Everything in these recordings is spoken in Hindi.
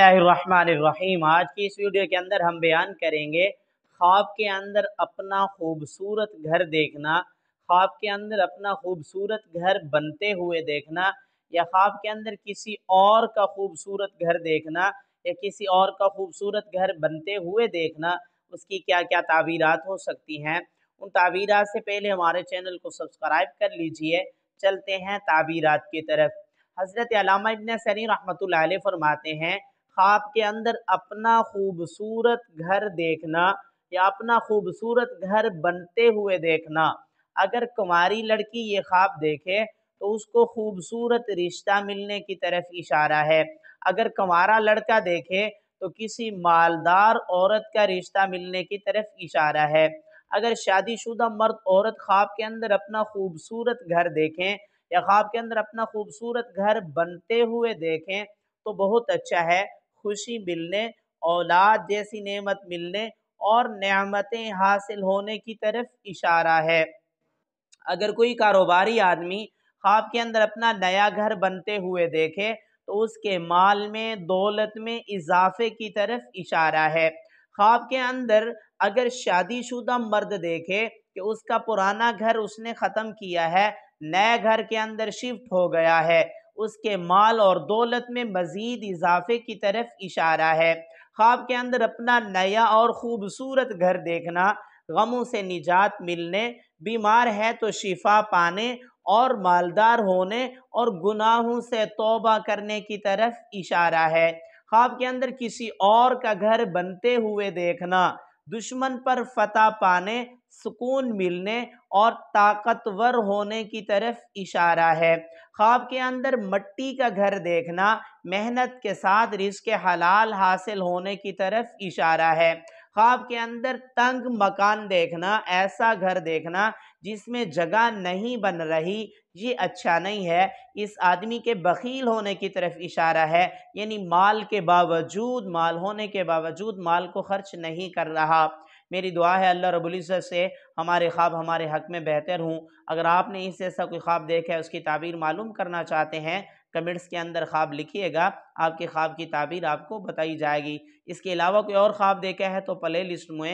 रहीम आज की इस वीडियो के अंदर हम बयान करेंगे ख्वाब के अंदर अपना खूबसूरत घर देखना ख्वाब के अंदर अपना खूबसूरत घर बनते हुए देखना या ख्वाब के अंदर किसी और का खूबसूरत घर देखना या किसी और का खूबसूरत घर बनते हुए देखना उसकी क्या क्या ताबीरत हो सकती हैं उन ताबीरत से पहले हमारे चैनल को सब्सक्राइब कर लीजिए चलते हैं ताबीरत की तरफ हज़रत इबन सनी रहमत फरमाते हैं ख्वाब के अंदर अपना खूबसूरत घर देखना या अपना खूबसूरत घर बनते हुए देखना अगर कुमारी लड़की ये ख्वाब देखे तो उसको खूबसूरत रिश्ता मिलने की तरफ इशारा है अगर कुमारा लड़का देखे तो किसी मालदार औरत का रिश्ता मिलने की तरफ इशारा है अगर शादीशुदा मर्द औरत ख्वाब के अंदर अपना खूबसूरत घर देखें या ख्वाब के अंदर अपना खूबसूरत घर बनते हुए देखें तो बहुत अच्छा है खुशी मिलने औलाद जैसी नेमत मिलने और नेमतें हासिल होने की तरफ इशारा है अगर कोई कारोबारी आदमी ख्वाब के अंदर अपना नया घर बनते हुए देखे तो उसके माल में दौलत में इजाफे की तरफ इशारा है ख्वाब के अंदर अगर शादीशुदा मर्द देखे कि उसका पुराना घर उसने ख़त्म किया है नए घर के अंदर शिफ्ट हो गया है उसके माल और दौलत में मज़ीद इजाफे की तरफ इशारा है ख्वाब के अंदर अपना नया और ख़ूबसूरत घर देखना गमों से निजात मिलने बीमार है तो शिफा पाने और मालदार होने और गुनाहों से तोबा करने की तरफ इशारा है ख्वाब के अंदर किसी और का घर बनते हुए देखना दुश्मन पर फतह पाने सुकून मिलने और ताकतवर होने की तरफ इशारा है ख्वाब के अंदर मट्टी का घर देखना मेहनत के साथ रिस्क हलाल हासिल होने की तरफ इशारा है ख्वाब के अंदर तंग मकान देखना ऐसा घर देखना जिसमें जगह नहीं बन रही ये अच्छा नहीं है इस आदमी के बखील होने की तरफ इशारा है यानी माल के बावजूद माल होने के बावजूद माल को खर्च नहीं कर रहा मेरी दुआ है अल्लाह रबुल्ज़त से हमारे ख्वाब हमारे हक में बेहतर हों अगर आपने इस जैसा कोई ख्वाब देखा है उसकी ताबीर मालूम करना चाहते हैं कमेंट्स के अंदर ख्वाब लिखिएगा आपके ख्वाब की ताबीर आपको बताई जाएगी इसके अलावा कोई और ख्वाब देखा है तो प्ले लिस्ट में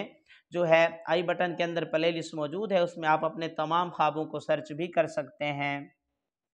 जो है आई बटन के अंदर प्ले लिस्ट मौजूद है उसमें आप अपने तमाम ख्वाबों को सर्च भी कर सकते हैं